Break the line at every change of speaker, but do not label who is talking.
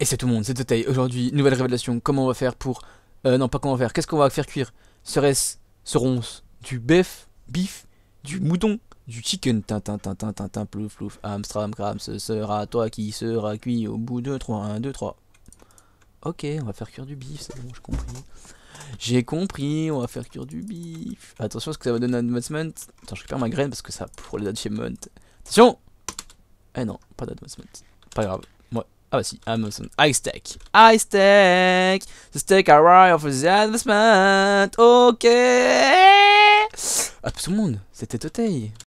Et c'est tout le monde, c'est Totei. Aujourd'hui, nouvelle révélation. Comment on va faire pour. Euh, non, pas comment on va faire. Qu'est-ce qu'on va faire cuire Serait-ce. Seront-ce du bœuf Bif Du mouton Du chicken tin tin tintin, plouf, plouf. Amstram, cram, ce sera toi qui sera cuit au bout de 3, 1, 2, 3. Ok, on va faire cuire du bif, c'est bon, j'ai compris. J'ai compris, on va faire cuire du bif. Attention, ce que ça va donner un advancement. Attends, je récupère ma graine parce que ça pour les achievements. Attention Eh non, pas d'advancement. Pas grave. Ah bah si,
Amazon. Ice Tech. Ice Tech The stack arrive for the advancement. Ok. Ah tout le monde, c'était Totei.